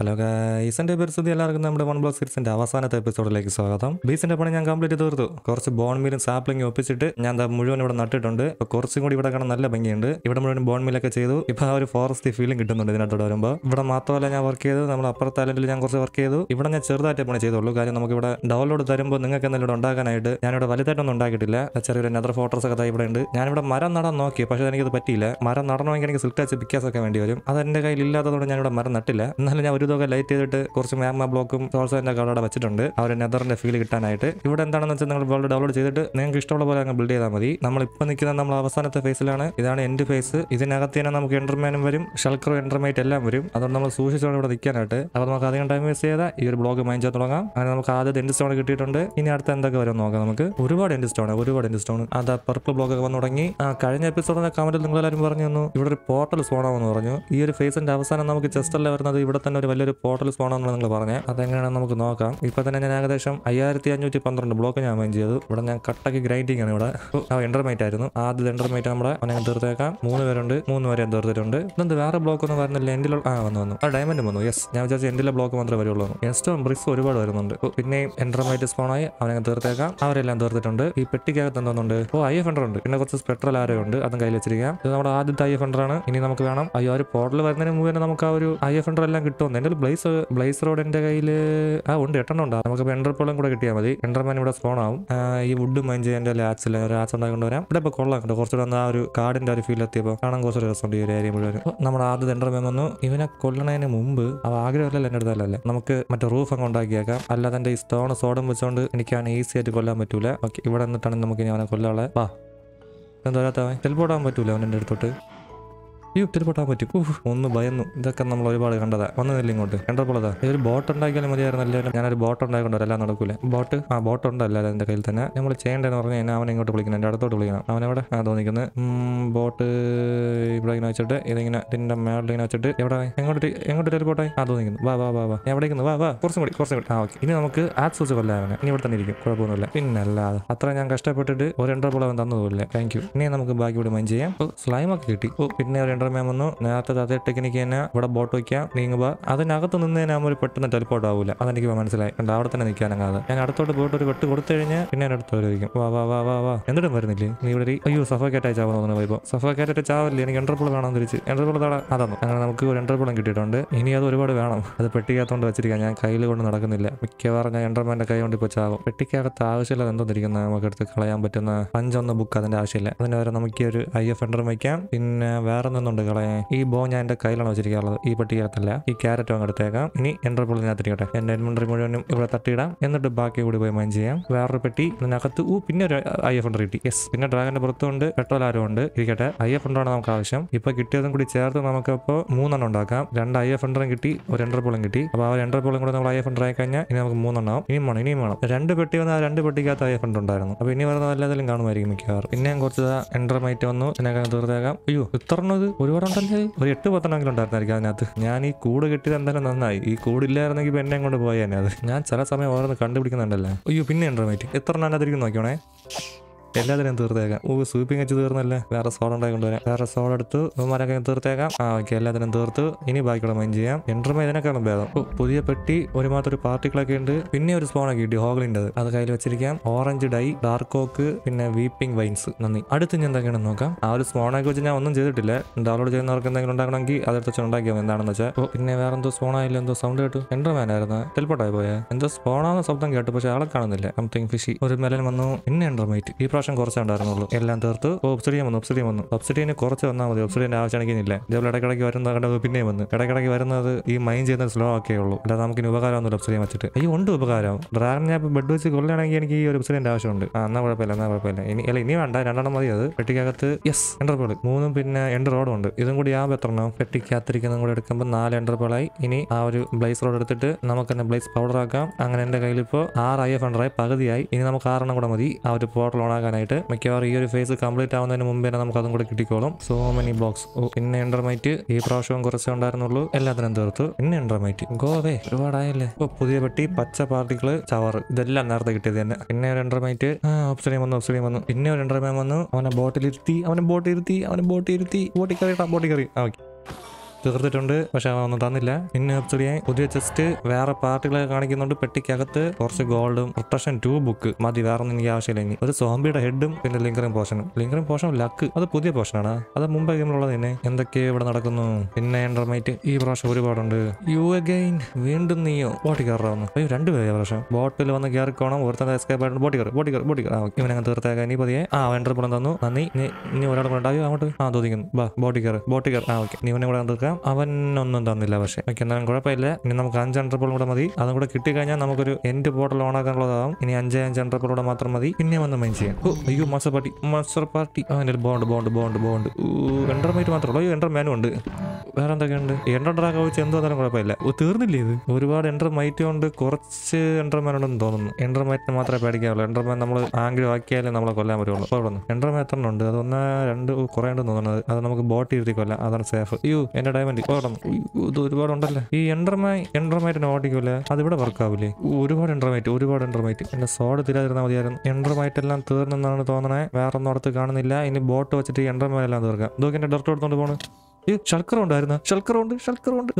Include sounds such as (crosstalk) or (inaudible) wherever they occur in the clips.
hello ഈസന്റെ പരിസ്ഥിതി എല്ലാവർക്കും നമ്മുടെ വൺ ബ്ലോക്ക് സീരീസിൻ്റെ അവസാനത്തെ എപ്പിസോഡിലേക്ക് സ്വാഗതം ബീസിന്റെ പണി ഞാൻ കംപ്ലീറ്റ് തീർത്തു കുറച്ച് ബോൺ മീലും സാപ്ലിംഗ് ഒപ്പിച്ചിട്ട് ഞാൻ മുഴുവൻ ഇവിടെ നട്ടിട്ടുണ്ട് ഇപ്പൊ കുറച്ചും കൂടി ഇവിടെ കാണാൻ നല്ല ഭംഗിയുണ്ട് ഇവിടെ മുഴുവൻ ബോൺ മീലൊക്കെ ചെയ്തു ഇപ്പൊ ആ ഒരു ഫോറസ്റ്റ് ഫീലിംഗ് കിട്ടുന്നുണ്ട് ഇതിനകത്തോടെ വരുമ്പോ ഇവിടെ മാത്രമല്ല ഞാൻ വർക്ക് ചെയ്തു നമ്മൾ അപ്പുറത്തെ ഐലൻഡിൽ ഞാൻ കുറച്ച് വർക്ക് ചെയ്തു ഇവിടെ ഞാൻ ചെറുതായിട്ട് പണി ചെയ്തുള്ളൂ കാര്യം നമുക്ക് ഇവിടെ ഡൗൺലോഡ് തരുമ്പോൾ നിങ്ങൾക്ക് എന്തെങ്കിലും ഇവിടെ ഉണ്ടാക്കാനായിട്ട് ഞാനിവിടെ വലുതായിട്ടൊന്നും ഉണ്ടാക്കിയിട്ടില്ല ചെറിയൊരു നെതർ ഫോട്ടോസ് ഒക്കെ ഇവിടെ ഉണ്ട് ഞാനിവിടെ മരം നടാൻ നോക്കി പക്ഷേ എനിക്കത് പറ്റിയില്ല മരം നടണമെങ്കിൽ എനിക്ക് സിൽക്കാച്ച് ഒക്കെ വേണ്ടി വരും അത് എന്റെ കയ്യിൽ ഇല്ലാത്തതുകൊണ്ട് ഞാനിവിടെ മരം നട്ടില്ല എന്നാലും ഞാൻ ഒരു ബിരുദമൊക്കെ ലൈറ്റ് ചെയ്തിട്ട് കുറച്ച് മാഗ്മ ബ്ലോക്കും സോൾസോൻ്റെ ഒക്കെ അവിടെ വെച്ചിട്ടുണ്ട് അവർ നെതറിന്റെ ഫീൽ കിട്ടാനായിട്ട് ഇവിടെ എന്താണെന്ന് വെച്ചാൽ നിങ്ങൾ വേൾഡ് ഡൗൺലോഡ് ചെയ്തിട്ട് നിങ്ങൾക്ക് ഇഷ്ടമുള്ള പോലെ അങ്ങ് ബിൽഡ് ചെയ്താൽ മതി നമ്മൾ ഇപ്പോൾ നിൽക്കുന്ന നമ്മൾ അവസാനത്തെ ഫേസിലാണ് ഇതാണ് എൻഡ് ഫേസ് ഇതിനകത്ത് തന്നെ നമുക്ക് എൻ്റർമാനും വരും ഷൽക്കറും എൻ്റർമേറ്റ് എല്ലാം വരും അതുകൊണ്ട് നമ്മൾ സൂക്ഷിച്ചാണ് ഇവിടെ നിൽക്കാനായിട്ട് അപ്പോൾ നമുക്ക് അധികം ടൈം വേസ്റ്റ് ചെയ്താൽ ഈ ഒരു ബ്ലോഗ് മൈൻഡ് ചെയ്ത് തുടങ്ങാം അങ്ങനെ നമുക്ക് ആദ്യത്തെ എൻഡ് സ്റ്റോൺ കിട്ടിയിട്ടുണ്ട് ഇനി അടുത്ത എന്തൊക്കെ വരും നോക്കാം നമുക്ക് ഒരുപാട് എൻഡ് സ്റ്റോൺ ഒരുപാട് എൻഡ് സ്റ്റോൺ അതാ പർപ്പിൾ ബ്ലോഗൊക്കെ വന്നു തുടങ്ങി ആ കഴിഞ്ഞ എപ്പിസോഡിന്റെ കമന്റിൽ നിങ്ങൾ എല്ലാവരും പറഞ്ഞു ഇവിടെ ഒരു പോർട്ടൽ സോണാവെന്ന് പറഞ്ഞു ഈ ഒരു ഫേസിന്റെ അവസാനം നമുക്ക് ചെസ്റ്റല്ല വരുന്നത് ഇവിടെ തന്നെ ഒരു വലിയൊരു പോർട്ടൽ ആണെന്ന് നിങ്ങൾ പറഞ്ഞത് അതെങ്ങനെയാണെന്ന് നമുക്ക് നോക്കാം ഇപ്പൊ തന്നെ ഞാൻ ഏകദേശം അയ്യായിരത്തി അഞ്ഞൂറ്റി പന്ത്രണ്ട് ബ്ലോക്ക് ഞാൻ മൈൻ ചെയ്തു ഇവിടെ ഞാൻ കട്ടക്ക് ഗ്രൈൻഡിങ് ആണ് ഇവിടെ എൻ്റർമൈറ്റ് ആയിരുന്നു ആദ്യത്തെ എൻ്റർമൈറ്റ് നമ്മുടെ അവനെ തീർത്തേക്കാം മൂന്ന് പേരുണ്ട് മൂന്ന് പേരെ തീർത്തിട്ടുണ്ട് ഇതെന്ത് വേറെ ബ്ലോക്ക് ഒന്നും വരുന്നില്ല എൻ്റെ ആ വന്നു വന്നു ആ ഡയമണ്ട് വന്നു യെസ് ഞാൻ വിചാരിച്ചു എൻ്റെ ബ്ലോക്ക് മാത്രമേ വരുള്ളൂ എസ്റ്റോ ബ്രിക്സ് ഒരുപാട് വരുന്നുണ്ട് പിന്നെ എൻ്റർമൈറ്റ് ആയി അവനെ തീർത്തേക്കാം അവരെല്ലാം തീർത്തിട്ടുണ്ട് ഈ പെട്ടിക്കകത്ത് എന്തോന്നുണ്ട് ഓ ഐ എഫ് ഹൺഡ്രഡ് ഉണ്ട് പിന്നെ കുറച്ച് സ്പെട്രൽ ആരോ ഉണ്ട് അതും കയ്യിൽ വെച്ചിരിക്കാം ഇത് നമ്മുടെ ആദ്യത്തെ ഐ എഫ് ഹൺഡ്രഡ് ആണ് ഇനി നമുക്ക് വേണം അയ്യോ ഒരു പോർട്ടൽ വരുന്നതിന് മുമ്പ് തന്നെ നമുക്ക് ആ ഒരു ഐ എഫ് ഹൺഡ്രഡ് എല്ലാം കിട്ടുമെന്ന് എൻ്റെ ബ്ലേസ് ബ്ലേസർ റോഡ് എൻ്റെ കയ്യിൽ ആ ഉണ്ട് എട്ടെണ്ണം ഉണ്ടാവും നമുക്ക് എൻഡർപോളും കൂടെ കിട്ടിയാൽ മതി എൻഡർമാൻ ഇവിടെ സ്പോൺ ആവും ഈ വുഡ് മഞ്ച് എൻ്റെ ലാറ്റ്സിൽ ലാറ്റ്സ് ഉണ്ടാക്കി കൊണ്ടുവരാം ഇവിടെ ഇപ്പോൾ കൊള്ളാം കേട്ടോ കുറച്ചുകൂടെ ആ ഒരു കാടിൻ്റെ ഒരു ഫീൽ എത്തിയപ്പോൾ കാണാൻ കുറച്ചൊരു ഉണ്ട് ഈ ഒരു ഏരിയ മുഴുവൻ നമ്മുടെ ആദ്യത്തെ എൻഡർമാൻ വന്നു ഇവനെ കൊല്ലണതിന് മുമ്പ് അവ ആഗ്രഹമല്ലല്ലോ എൻ്റെ അടുത്തല്ലേ നമുക്ക് മറ്റേ റൂഫ് അങ്ങ് ഉണ്ടാക്കിയേക്കാം അല്ലാതെ എൻ്റെ ഈ സ്റ്റോൺ സോഡം വെച്ചുകൊണ്ട് ആണ് ഈസി ആയിട്ട് കൊല്ലാൻ പറ്റൂല ഓക്കെ ഇവിടെ നിന്നിട്ടാണെങ്കിൽ നമുക്ക് ഇനി അവനെ കൊല്ലാളെ വാ എന്താ ടെലിപ്പോർട്ട് ആവാൻ പറ്റൂല അവൻ എൻ്റെ അടുത്തോട്ട് അയ്യോ ഇത്തിരി പൊട്ടാൻ പറ്റും ഊഹ് ഒന്ന് ഭയന്നു ഇതൊക്കെ നമ്മൾ ഒരുപാട് കണ്ടതാ വന്നില്ല ഇങ്ങോട്ട് കണ്ടപ്പോഴതാ ഇതൊരു ബോട്ട് ഉണ്ടാക്കിയാലും ഞാൻ ഞാനൊരു ബോട്ട് ഉണ്ടായിക്കൊണ്ടല്ലോ എല്ലാം നടക്കൂല ബോട്ട് ആ ബോട്ട് ഉണ്ടല്ലോ എന്റെ കയ്യിൽ തന്നെ നമ്മൾ ചെയ്യേണ്ടതെന്ന് പറഞ്ഞു കഴിഞ്ഞാൽ അവനെ ഇങ്ങോട്ട് വിളിക്കണം എന്റെ അടുത്തോട്ട് വിളിക്കണം അവനവിടെ ആ തോന്നിക്കുന്നത് ബോട്ട് ഇവിടെ ഇങ്ങനെ വെച്ചിട്ട് ഇതിങ്ങനെ ഇതിന്റെ മേളിൽ ഇങ്ങനെ വെച്ചിട്ട് എവിടെ എങ്ങോട്ട് എങ്ങോട്ട് ഒരു ബോട്ടായി ആ തോന്നിക്കുന്നു വാ വാ വാ വാ എവിടേക്കുന്നു വാ വാ കുറച്ചും കൂടി കുറച്ചും കൂടി ആ ഓക്കെ ഇനി നമുക്ക് ആ സൂസ് കൊല്ലാവനെ ഇനി ഇവിടെ തന്നെ ഇരിക്കും കുഴപ്പമൊന്നുമില്ല പിന്നെ അല്ലാതെ അത്ര ഞാൻ കഷ്ടപ്പെട്ടിട്ട് ഒരു എൻ്റർ പോളവൻ തന്നതുമില്ല താങ്ക് യു ഇനി നമുക്ക് ബാക്കി ഇവിടെ മൈൻഡ് ചെയ്യാം സ്ലൈമൊക്കെ കിട്ടി ഓ പിന്നെ ഒരു കൗണ്ടർ നേരത്തെ അതേ ടെക്നിക്ക് തന്നെ ഇവിടെ ബോട്ട് വയ്ക്കുക നീങ്ങുക അതിനകത്ത് നിന്ന് തന്നെ നമ്മൾ പെട്ടെന്ന് ടെലിപ്പോർട്ട് ആവില്ല അതെനിക്ക് മനസ്സിലായി കണ്ട അവിടെ തന്നെ നിൽക്കാനാകാതെ ഞാൻ അടുത്തോട്ട് പോയിട്ട് ഒരു വെട്ട് കൊടുത്തു കഴിഞ്ഞാൽ പിന്നെ ഞാൻ അടുത്തവരായിരിക്കും വാ വാ വാ വാ വാ എന്നിട്ടും വരുന്നില്ലേ നീ ഇവിടെ അയ്യോ കേട്ടായി ചാവുന്ന തോന്നുന്നു സഫ സഫോക്കേറ്റായിട്ട് ചാവല്ലേ എനിക്ക് എൻ്റർപോൾ വേണം തിരിച്ച് എൻ്റർപോൾ തട അതാണ് അങ്ങനെ നമുക്ക് ഒരു എൻ്റർപോളും കിട്ടിയിട്ടുണ്ട് ഇനി അത് ഒരുപാട് വേണം അത് പെട്ടിക്കകത്തോണ്ട് വെച്ചിരിക്കാം ഞാൻ കയ്യിൽ കൊണ്ട് നടക്കുന്നില്ല മിക്കവാറും ഞാൻ എൻ്റർമാൻ്റെ കൈ കൊണ്ട് ഇപ്പോൾ ചാവും പെട്ടിക്കകത്ത് ആവശ്യമില്ല എന്തോ തിരിക്കുന്ന നമുക്ക് എടുത്ത് കളയാൻ പറ്റുന്ന പഞ്ചൊന്ന് ബുക്ക് അതിൻ്റെ ആവശ്യമില്ല അതിന് വരെ നമുക്ക് ഒരു ഐ എഫ് എൻ്റർ വയ്ക്കാം പിന്നെ വേറെ ഒന്നും ഉണ്ട് കളെ ഈ ബോ ഞാൻ എന്റെ കയ്യിലാണ് വെച്ചിരിക്കാറുള്ളത് ഈ പട്ടികത്തല്ല ഈ ക്യാരറ്റ് അങ്ങ് ഇനി എൻട്രി പുള്ളി എന്റെ എൻമുണ്ടറി മുഴുവനും ഇവിടെ തട്ടിയിടാം എന്നിട്ട് ബാക്കി കൂടി പോയി മൈൻ ചെയ്യാം വേറൊരു പെട്ടി ഇതിനകത്ത് ഊ പിന്നെ ഒരു ഐ എഫ് കിട്ടി യെസ് പിന്നെ ഡ്രാഗന്റെ പുറത്തുണ്ട് പെട്രോൾ ആരും ഉണ്ട് ഇരിക്കട്ടെ ഐ എഫ് ഉണ്ടാണ് നമുക്ക് ആവശ്യം ഇപ്പൊ കിട്ടിയതും കൂടി ചേർത്ത് നമുക്ക് ഇപ്പോൾ മൂന്നെണ്ണം ഉണ്ടാക്കാം രണ്ട് ഐ എഫ് ഹൺഡ്രഡും കിട്ടി ഒരു രണ്ടര പുള്ളും കിട്ടി അപ്പോൾ ആ രണ്ടര പുള്ളും കൂടെ നമ്മൾ ഐ എഫ് ഹൺഡ്രഡ് ആയി കഴിഞ്ഞാൽ ഇനി നമുക്ക് മൂന്നെണ്ണം ഇനിയും വേണം ഇനിയും വേണം രണ്ട് പെട്ടി ആ രണ്ട് പെട്ടിക്കകത്ത് ഐ എഫ് ഹൺഡ് ഉണ്ടായിരുന്നു അപ്പോൾ ഇനി വരുന്ന എല്ലാത്തിലും കാണുമായിരിക്കും മിക്കവാറും പിന്നെ കുറച്ച് എൻട്രമൈറ്റ് വന്നു ഇതിനകത്ത് തീർത്തേക്കാം അയ്യോ ഇത്രണത് ഒരുപാട് ഉണ്ടല്ലേ ഒരു എട്ട് പത്തെണ്ണമെങ്കിലും ഉണ്ടായിരുന്നായിരിക്കും അതിനകത്ത് ഞാൻ ഈ കൂട് കിട്ടിയത് എന്തായാലും നന്നായി ഈ കൂടില്ലായിരുന്നെങ്കിൽ എന്നെ കൊണ്ട് പോയേനെ അത് ഞാൻ ചില സമയം ഓരോന്ന് കണ്ടുപിടിക്കുന്നുണ്ടല്ലേ അയ്യോ പിന്നെ ഉണ്ടോ മൈറ്റ് എത്ര എണ്ണം അതിരിക്കും നോക്കിയോണേ എല്ലാത്തിനും തീർത്തേക്കാം ഓ സ്വീപ്പിംഗ് വെച്ച് തീർന്നല്ലേ വേറെ സോഡ് ഉണ്ടായി കൊണ്ടുവരാം വേറെ സോഡ് എടുത്ത് മരക്കാൻ തീർത്തേക്കാം ആ ഓക്കെ എല്ലാത്തിനും തീർത്ത് ഇനി ബാക്കിയുള്ള മൈൻ ചെയ്യാം എൻട്രമേ ഇതിനേക്കാളും ഭേദം പുതിയ പെട്ടി ഒരു മാത്രം ഒരു ഉണ്ട് പിന്നെ ഒരു ഒക്കെ കിട്ടി ഹോഗലിൻ്റെ അത് കയ്യിൽ വെച്ചിരിക്കാം ഓറഞ്ച് ഡൈ ഡാർക്ക് കോക്ക് പിന്നെ വീപ്പിംഗ് വൈൻസ് നന്ദി അടുത്ത് ഞാൻ എന്തൊക്കെയാണ് നോക്കാം ആ ഒരു സ്പോണൊക്കെ വെച്ച് ഞാൻ ഒന്നും ചെയ്തിട്ടില്ല ഡൗൺലോഡ് ചെയ്യുന്നവർക്ക് എന്തെങ്കിലും ഉണ്ടാക്കണമെങ്കിൽ അതെടുത്ത് വെച്ച് ഉണ്ടാക്കിയാൽ എന്താണെന്ന് വെച്ചാൽ പിന്നെ വേറെ എന്തോ സ്പോണായില്ല എന്തോ സൗണ്ട് കേട്ടു എൻഡർമാൻ ആയിരുന്നു ടെൽപ്പോട്ടായി പോയേ എന്തോ സ്പോണാന്ന് ശബ്ദം കേട്ടു പക്ഷെ ആളെ കാണുന്നില്ല സംതിങ് ഫിഷി ഒരു മെലൻ വന്നു പിന്നെ എൻട്രമേറ്റ് ഈ പ്രാവശ്യം പ്രാവശ്യം കുറച്ചേ ഉണ്ടായിരുന്നുള്ളൂ എല്ലാം തീർത്തു ഒബ്സിഡിയൻ വന്നു ഒബ്സിഡിയൻ വന്നു ഒബ്സിഡിയന് കുറച്ച് വന്നാൽ മതി ഒബ്സിഡിയൻ ആവശ്യമാണെങ്കിലില്ല ഇതേപോലെ ഇടയ്ക്കിടയ്ക്ക് വരുന്ന കണ്ടത് പിന്നെയും വന്നു ഇടയ്ക്കിടയ്ക്ക് വരുന്നത് ഈ മൈൻ ചെയ്യുന്ന സ്ലോ ഒക്കെ ഉള്ളൂ അല്ലാതെ ഉപകാരം ഒന്നും ഒബ്സിഡിയൻ വെച്ചിട്ട് ഈ ഉണ്ട് ഉപകാരം ഡ്രാഗൺ ഞാൻ ബെഡ് വെച്ച് കൊള്ളുകയാണെങ്കിൽ എനിക്ക് ഈ ഒരു ഒബ്സിഡിയൻ്റെ ആവശ്യമുണ്ട് ആ എന്നാൽ കുഴപ്പമില്ല എന്നാൽ കുഴപ്പമില്ല ഇനി അല്ല ഇനി വേണ്ട രണ്ടെണ്ണം മതി അത് പെട്ടിക്കകത്ത് യെസ് എൻ്റർ പേള് മൂന്നും പിന്നെ എൻ്റെ റോഡും ഉണ്ട് ഇതും കൂടി ആ എത്രണ്ണം പെട്ടിക്കകത്തിരിക്കുന്നതും കൂടി എടുക്കുമ്പോൾ നാല് എൻ്റർ പേളായി ഇനി ആ ഒരു ബ്ലേസ് റോഡ് എടുത്തിട്ട് നമുക്ക് തന്നെ ബ്ലേസ് പൗഡർ ആക്കാം അങ്ങനെ എൻ്റെ കയ്യിൽ ഇപ്പോൾ ആറ് ഐ എഫ് ആയി പകുതിയായി ഇനി നമുക്ക് ആറെണ്ണം കൂടെ മതി ആ ഒരു പോർട്ടൽ ഓൺ ചെയ്യാനായിട്ട് മിക്കവാറും ഈ ഒരു ഫേസ് കംപ്ലീറ്റ് ആവുന്നതിന് മുമ്പേ തന്നെ നമുക്ക് അതും കൂടെ കിട്ടിക്കോളും സോ മെനി ബ്ലോക്സ് ഓ പിന്നെ എൻഡർമൈറ്റ് ഈ പ്രാവശ്യം കുറച്ചേ ഉണ്ടായിരുന്നുള്ളൂ എല്ലാത്തിനും തീർത്തു പിന്നെ എൻഡർമൈറ്റ് ഗോവേ ഒരുപാടായല്ലേ ഇപ്പൊ പുതിയ പെട്ടി പച്ച പാർട്ടിക്കിള് ചവർ ഇതെല്ലാം നേരത്തെ കിട്ടിയത് തന്നെ പിന്നെ ഒരു എൻഡർമൈറ്റ് ഓപ്സ്റ്റഡിയം വന്നു ഓപ്സ്റ്റഡിയം വന്നു പിന്നെ ഒരു എൻഡർമൈ വന്നു അവനെ ഇരുത്തി അവനെ ഇരുത്തി അവനെ ഇരുത്തി ബോട്ടിൽ കറിയിട്ടാ ബോട്ടിൽ കറി ഓക്കെ തീർത്തിട്ടുണ്ട് പക്ഷെ അവൻ തന്നില്ല പിന്നെ ചെറിയ പുതിയ ചെസ്റ്റ് വേറെ പാർട്ടികളൊക്കെ കാണിക്കുന്നുണ്ട് പെട്ടിക്കകത്ത് കുറച്ച് ഗോൾഡും പ്രൊട്ടക്ഷൻ ടു ബുക്ക് മതി വേറെ ഒന്നും എനിക്ക് ആവശ്യമില്ല ഇനി ഒരു സോംബിയുടെ ഹെഡും പിന്നെ ലിങ്കറിൻ പോഷനും ലിങ്കറിൻ പോർഷൻ ലക്ക് അത് പുതിയ പോഷനാണ് അത് മുമ്പ് ഗെയിമിലുള്ളത് തന്നെ എന്തൊക്കെയോ ഇവിടെ നടക്കുന്നു പിന്നെ എൻഡർമൈറ്റ് ഈ പ്രാവശ്യം ഒരുപാടുണ്ട് യു അഗൈൻ വീണ്ടും നീയോ ബോട്ടി കയറാവുന്നു അയ്യോ രണ്ടുപേരെ പ്രാവശ്യം ബോട്ടിൽ വന്ന് കയറിക്കോണം ഒരുത്തൻ എസ്കേപ്പ് ആയിട്ട് ബോട്ടി കയറി ബോട്ടി കയറി ബോട്ടി കയറി ഇവനങ്ങ് അങ്ങ് തീർത്തേക്കാൻ ഇനി പതിയെ ആ എൻ്റർപുറം തന്നു നന്ദി ഇനി ഒരാൾ കൊണ്ടായി അങ്ങോട്ട് ആ തോന്നിക്കുന്നു ബാ ബോട്ടി കയറി ബോട്ടി കയറി ആ ഓക്കെ നീ ഇവനെ കൂടെ തീർക്കാം ഇരിക്കാം അവൻ ഒന്നും തന്നില്ല പക്ഷേ എന്നാലും കുഴപ്പമില്ല ഇനി നമുക്ക് അഞ്ച് അണ്ടർപോൾ കൂടെ മതി അതും കൂടെ കിട്ടിക്കഴിഞ്ഞാൽ നമുക്കൊരു എൻഡ് പോർട്ടൽ ഓൺ ആക്കാനുള്ളതാകും ഇനി അഞ്ച് അഞ്ച് അണ്ടർപോൾ കൂടെ മാത്രം മതി പിന്നെ വന്ന് മെയിൻ ചെയ്യാം ഓ അയ്യോ മസ പാർട്ടി മസർ പാർട്ടി അതിൻ്റെ bond bond bond bond ender mite മാത്രമേ ഉള്ളൂ എൻഡർ മാനും ഉണ്ട് വേറെ എന്തൊക്കെയുണ്ട് എൻഡർ ഡ്രാഗ വെച്ച് എന്തോ തരം കുഴപ്പമില്ല തീർന്നില്ലേ ഇത് ഒരുപാട് എൻഡർ മൈറ്റ് ഉണ്ട് കുറച്ച് എൻഡർമാൻ ഉണ്ടെന്ന് തോന്നുന്നു എൻഡർ മൈറ്റിന് മാത്രമേ പേടിക്കാവുള്ളൂ എൻഡർമാൻ നമ്മൾ ആംഗ്ലം ആക്കിയാലും നമ്മളെ കൊല്ലാൻ പറ്റുള്ളൂ അപ്പോൾ ഇവിടെ എൻഡർ ഉണ്ട് അതൊന്ന് രണ്ട് കുറേ ഉണ്ടെന്ന് തോന്നുന്നത് അത് നമുക്ക് ബോട്ട് ഇരുത്തി കൊല്ലാം അതാണ് സേഫ് അയ്യോ എൻ്റെ പോയാൽ മതി ഓടണം ഇത് ഒരുപാടുണ്ടല്ലേ ഈ എൻഡർമായി എൻഡർമായിട്ട് ഓടിക്കൂലേ അതിവിടെ ആവില്ലേ ഒരുപാട് എൻഡർമായിട്ട് ഒരുപാട് എൻഡർമായിട്ട് എന്റെ സോഡ് തീരാതിരുന്നാൽ മതിയായിരുന്നു എല്ലാം തീർന്നെന്നാണ് തോന്നണേ വേറെ അടുത്ത് കാണുന്നില്ല ഇനി ബോട്ട് വെച്ചിട്ട് എൻഡർമാരെല്ലാം തീർക്കാം ഇതൊക്കെ എന്റെ ഡർട്ട് എടുത്തോണ്ട് പോണ് ഈ ഷൽക്കറുണ്ടായിരുന്നു ഷൽക്കറുണ്ട് ഷൽക്കറുണ്ട്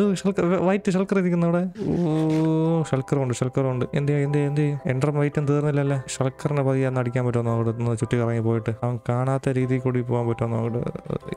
വൈറ്റ് ഷൽക്കർ ഇരിക്കുന്നവിടെ ഓ ഷൽക്കറുണ്ട് ഉണ്ട് എന്ത് എന്ത് എന്ത് എൻഡർ വൈറ്റും തീർന്നില്ലല്ലേ ഷൽക്കറിനെ പതി അന്ന് അടിക്കാൻ പറ്റുമോ അവിടെ നിന്ന് ചുറ്റി കറങ്ങി പോയിട്ട് അവൻ കാണാത്ത രീതിയിൽ കൂടി പോകാൻ പറ്റുമോ അവിടെ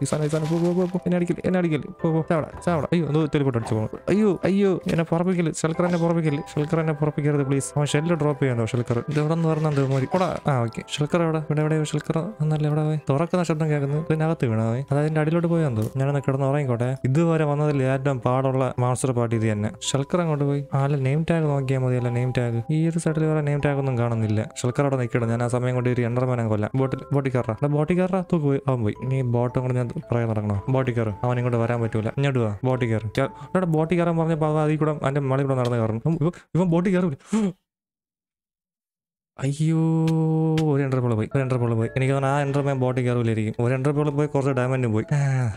ഈസാന ഈസാന പോ പോ പോ എന്നെ അടിക്കില്ല എന്നെ അടിക്കില്ല പോ പോ ചാവട ചാവട അയ്യോ ഒന്ന് തെളിപ്പോട്ട് അടിച്ചു പോകും അയ്യോ അയ്യോ എന്നെ പുറപ്പിക്കില്ല ഷൽക്കർ എന്നെ പുറപ്പിക്കില്ല ഷൽക്കർ എന്നെ പുറപ്പിക്കരുത് പ്ലീസ് അവൻ ഷെല്ല് ഡ്രോപ്പ് ചെയ്യണോ ഷൽക്കർ ഇത് എവിടെ നിന്ന് പറഞ്ഞാൽ മതി ഓടാ ആ ഓക്കെ ഷൽക്കർ എവിടെ ഇവിടെ എവിടെ ഷൽക്കർ എന്നല്ല എവിടെ പോയി തുറക്കുന്ന ശബ്ദം കേൾക്കുന്നു ഇതിനകത്ത് വീണാവേ അത് അതിൻ്റെ അടിയിലോട്ട് പോയാൽ എന്തോ ഞാനൊന്ന് കിടന്ന് ഉറങ്ങിക്കോട്ടെ ഇതുവരെ വന്നതിൽ ഏറ്റവും പാടുള്ള മാസ്റ്റർ പാർട്ടി ഇത് തന്നെ ഷൽക്കർ അങ്ങോട്ട് പോയി ആല നെയിം ടാഗ് ടാഗ് നോക്കിയാൽ അല്ല നെയിം ടാഗ് ഈ ഒരു സൈഡിൽ വരെ നെയിം ടാഗ് ഒന്നും കാണുന്നില്ല ഷൽക്കർ അവിടെ നിൽക്കണം ഞാൻ ആ സമയം കൊണ്ട് ഒരു എണ്ണർമാനെ കൊല്ലാം ബോട്ടിൽ ബോട്ടിക്കാറ ബോട്ടിക്കാറ തൂക്ക് പോയി അവൻ പോയി നീ ബോട്ടും കൂടെ ഞാൻ പറയാൻ തുടങ്ങണോ ബോട്ടിക്കാറ് അവൻ ഇങ്ങോട്ട് വരാൻ പറ്റൂല ഇങ്ങോട്ട് വാ ബോട്ടിക്കാറ് ഇവിടെ ബോട്ടിക്കാരൻ പറഞ്ഞപ്പോൾ അതിൽ കൂടെ അതിൻ്റെ മളി കൂടെ നടന്ന് കയറണം ഇവൻ ബോട്ടിക്കാറില്ല അയ്യോ ഒരു എൻട്രപ്പോള് പോയി ഒരു എൻട്രപ്പോള് പോയി എനിക്ക് തോന്നുന്നു ആ എൻട്രമേ ബോട്ടിൽ കയറില്ലായിരിക്കും ഒരു എൻട്രപ്പോള് പോയി കുറച്ച് ഡാമേജും പോയി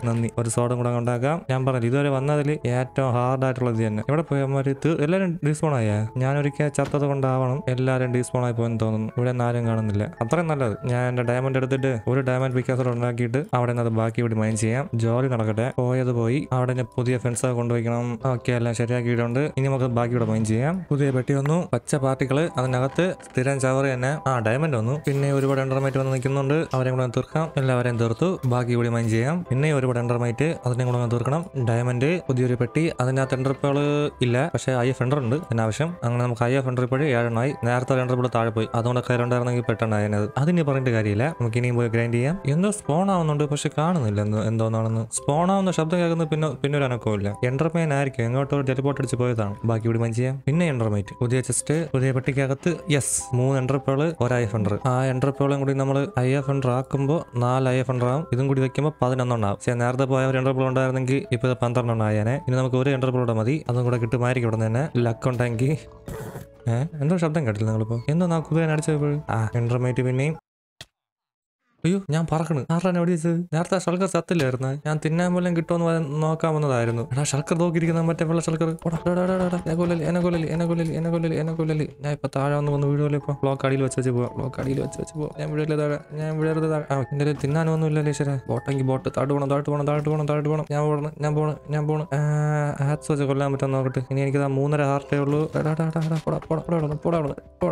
നന്ദി ഒരു സോഡും കൂടെ ഉണ്ടാക്കാം ഞാൻ പറഞ്ഞു ഇതുവരെ വന്നതിൽ ഏറ്റവും ഹാർഡ് തന്നെ ഇവിടെ പോയി അമ്മ ഒരു എല്ലാവരും ഡിസ്പോൺ ആയ ഞാൻ ഒരിക്കൽ ചത്തത് കൊണ്ടാവണം എല്ലാവരും ഡിസ്പോൺ ആയി പോയെന്ന് തോന്നുന്നു ഇവിടെ ആരും കാണുന്നില്ല അത്രയും നല്ലത് ഞാൻ എൻ്റെ ഡയമണ്ട് എടുത്തിട്ട് ഒരു ഡയമണ്ട് പിക്കാസോ ഉണ്ടാക്കിയിട്ട് അവിടെ നിന്ന് അത് ബാക്കി ഇവിടെ മൈൻ ചെയ്യാം ജോലി നടക്കട്ടെ പോയത് പോയി അവിടെ പുതിയ ഫെൻസ് കൊണ്ടുപോയിക്കണം ഓക്കെ എല്ലാം ശരിയാക്കിയിട്ടുണ്ട് ഇനി നമുക്ക് ബാക്കി ഇവിടെ മൈൻ ചെയ്യാം പുതിയ പെട്ടി വന്നു പച്ച പാർട്ടികൾ അതിനകത്ത് സ്ഥിരം റിക്കവറി തന്നെ ആ ഡയമണ്ട് വന്നു പിന്നെ ഒരുപാട് എൻഡർമൈറ്റ് വന്ന് നിൽക്കുന്നുണ്ട് അവരെയും കൂടെ തീർക്കാം എല്ലാവരെയും തീർത്തു ബാക്കി കൂടി മൈൻ ചെയ്യാം പിന്നെ ഒരുപാട് എൻഡർമൈറ്റ് അതിനെയും കൂടെ തീർക്കണം ഡയമണ്ട് പുതിയൊരു പെട്ടി അതിനകത്ത് എൻഡർപ്പുകൾ ഇല്ല പക്ഷേ ഐ എഫ് എൻഡർ ഉണ്ട് അതിനാവശ്യം അങ്ങനെ നമുക്ക് ഐ എഫ് എൻഡർ ഇപ്പോഴും ഏഴെണ്ണമായി നേരത്തെ എൻഡർപ്പിൾ താഴെ പോയി അതുകൊണ്ട് കയറുണ്ടായിരുന്നെങ്കിൽ പെട്ടെണ്ണായി അതിനത് അതിന് പറഞ്ഞിട്ട് കാര്യമില്ല നമുക്ക് ഇനിയും പോയി ഗ്രൈൻഡ് ചെയ്യാം എന്തോ സ്പോൺ ആവുന്നുണ്ട് പക്ഷെ കാണുന്നില്ല എന്തോ എന്തോന്നാണെന്ന് സ്പോൺ ആവുന്ന ശബ്ദം കേൾക്കുന്നത് പിന്നെ പിന്നെ ഒരു അനക്കമില്ല എൻഡർമൈൻ ആയിരിക്കും എങ്ങോട്ടോ ടെലിപോർട്ട് അടിച്ച് പോയതാണ് ബാക്കി കൂടി മൈൻ ചെയ്യാം പിന്നെ എൻഡർമൈറ്റ് പുതിയ ചെസ്റ്റ് പുതിയ പെട്ടിക്കകത്ത് യെസ് മൂന്ന് എൻട്രപ്പേൾ ഒരു ഐ എഫ് എൻഡർ ആ എൻട്രപ്പേളും കൂടി നമ്മൾ ഐ എഫ് എൻഡർ ആക്കുമ്പോൾ നാല് ഐ എഫ് എൻഡർ ആവും ഇതും കൂടി വെക്കുമ്പോൾ പതിനൊന്നെണ്ണാവും പക്ഷേ നേരത്തെ പോയ ഒരു എൻട്രപ്പേൾ ഉണ്ടായിരുന്നെങ്കിൽ ഇപ്പോൾ പന്ത്രണ്ടെണ്ണം ആയേനെ ഇനി നമുക്ക് ഒരു എൻട്രപ്പേളൂടെ മതി അതും കൂടെ കിട്ടുമായിരിക്കും ഇവിടെ തന്നെ ലക്ക് ഉണ്ടെങ്കിൽ ഏഹ് എന്തോ ശബ്ദം കേട്ടില്ല നിങ്ങളിപ്പോൾ എന്തോ നാ കുതിരൻ അടിച്ചപ്പോൾ ആ എൻട്രമേറ്റ് പിന്നെയും അയ്യോ ഞാൻ പറക്കണ് ആരാണ് എവിടെ വെച്ചത് നേരത്തെ ശൽക്കർ ചത്തില്ലായിരുന്നു ഞാൻ തിന്നാൻ പോലും കിട്ടുമെന്ന് നോക്കാമെന്നതായിരുന്നു എടാ ശൽക്കർ നോക്കിയിരിക്കുന്ന മറ്റേ വെള്ള ശൽക്കർ എന്നെ കൊല്ലൽ എന്നെ കൊല്ലൽ എന്നെ കൊല്ലൽ എന്നെ കൊല്ലൽ എന്നെ കൊല്ലൽ ഞാൻ ഇപ്പൊ താഴെ വന്ന് വന്ന് വീടുകളിൽ ഇപ്പൊ ബ്ലോക്ക് അടിയിൽ വെച്ച് വെച്ച് പോവാം ബ്ലോക്ക് അടിയിൽ വെച്ച് വെച്ച് പോവാം ഞാൻ വീടില്ല താഴെ ഞാൻ വീടരുത് താഴെ എന്റെ തിന്നാനൊന്നും ഇല്ലല്ലോ ശരി ബോട്ടെങ്കിൽ ബോട്ട് താട്ട് പോകണം താട്ട് പോകണം താട്ട് പോകണം താട്ട് പോകണം ഞാൻ പോകണം ഞാൻ പോകണം ഞാൻ പോകണം ഹാറ്റ്സ് വെച്ച് കൊല്ലാൻ പറ്റാൻ നോക്കട്ടെ ഇനി എനിക്ക് മൂന്നര ഹാർട്ടേ ഉള്ളൂ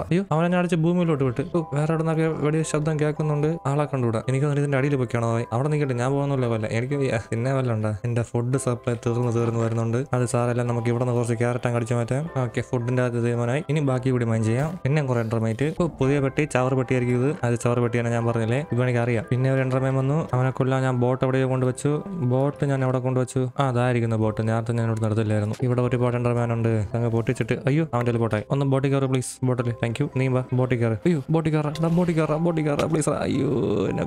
അയ്യോ അവനെ അടിച്ച് ഭൂമിയിലോട്ട് വിട്ടു വേറെ അവിടെ നിന്നൊക്കെ വെടിയ ശബ്ദം കേൾക്കുന്നുണ്ട് ആളൊക്കെ കണ്ടുകൂടാ എനിക്ക് തോന്നുന്നു ഇതിന്റെ അടിയിൽ പൊയ്ക്കാണോ അവിടെ നിൽക്കട്ടെ ഞാൻ പോകുന്നല്ലോ വല്ല എനിക്ക് പിന്നെ വല്ലണ്ട എന്റെ ഫുഡ് സപ്ലൈ തീർന്നു തീർന്നു വരുന്നുണ്ട് അത് സാറെല്ലാം നമുക്ക് ഇവിടെ നിന്ന് കുറച്ച് ക്യാരറ്റ് അങ്ങ് അടിച്ചു മാറ്റാം ഓക്കെ ഫുഡിന്റെ അത് തീരുമാനമായി ഇനി ബാക്കി കൂടി മൈൻഡ് ചെയ്യാം പിന്നെ കുറെ എൻ്റർമൈറ്റ് ഇപ്പൊ പുതിയ പെട്ടി ചവർ പെട്ടിയായിരിക്കും ഇത് അത് ചവർ പെട്ടിയാണ് ഞാൻ പറഞ്ഞില്ലേ ഇപ്പൊ എനിക്ക് അറിയാം പിന്നെ ഒരു എൻ്റർമൈൻ വന്നു അവനെ കൊല്ലാൻ ഞാൻ ബോട്ട് എവിടെ കൊണ്ടുവച്ചു ബോട്ട് ഞാൻ എവിടെ കൊണ്ടുവച്ചു ആ അതായിരിക്കുന്ന ബോട്ട് നേരത്തെ ഞാൻ ഇവിടെ നടത്തില്ലായിരുന്നു ഇവിടെ ഒരുപാട് എൻ്റർമാൻ ഉണ്ട് അങ്ങ് പൊട്ടിച്ചിട്ട് അയ്യോ അവൻ്റെ ഒരു ബോട്ടായി ഒന്ന് ബോട്ടിൽ കയറി പ്ലീസ് ബോട്ടിൽ താങ്ക് യു നീ വാ ബോട്ടിൽ കയറി അയ്യോ ബോട്ടിൽ കയറാം ബോട്ടിൽ കയറാം ബോട്ടിൽ പ്ലീസ് അയ്യോ എന്നെ